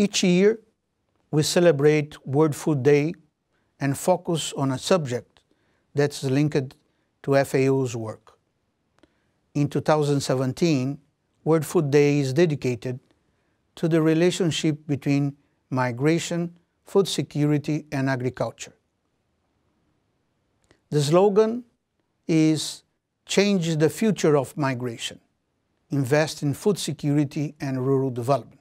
Each year, we celebrate World Food Day and focus on a subject that's linked to FAO's work. In 2017, World Food Day is dedicated to the relationship between migration, food security, and agriculture. The slogan is Change the Future of Migration, Invest in Food Security and Rural Development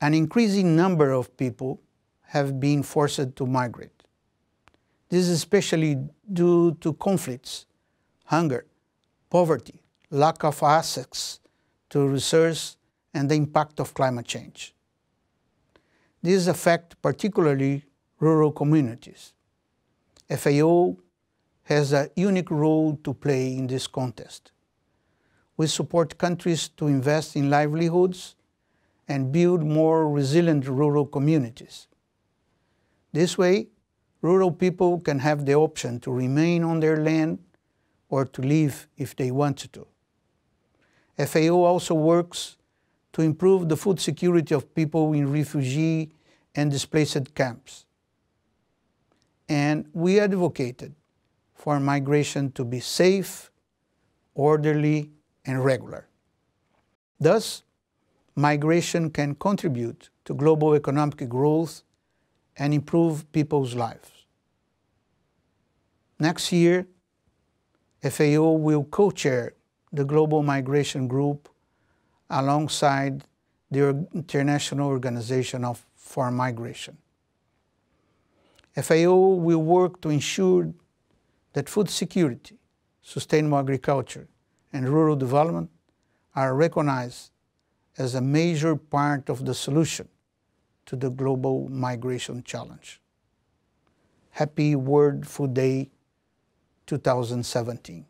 an increasing number of people have been forced to migrate. This is especially due to conflicts, hunger, poverty, lack of access to resources, and the impact of climate change. This affects particularly rural communities. FAO has a unique role to play in this contest. We support countries to invest in livelihoods and build more resilient rural communities. This way, rural people can have the option to remain on their land or to leave if they want to. FAO also works to improve the food security of people in refugee and displaced camps. And we advocated for migration to be safe, orderly, and regular. Thus, migration can contribute to global economic growth and improve people's lives. Next year, FAO will co-chair the Global Migration Group alongside the International Organization of, for Migration. FAO will work to ensure that food security, sustainable agriculture, and rural development are recognized as a major part of the solution to the global migration challenge. Happy World Food Day 2017.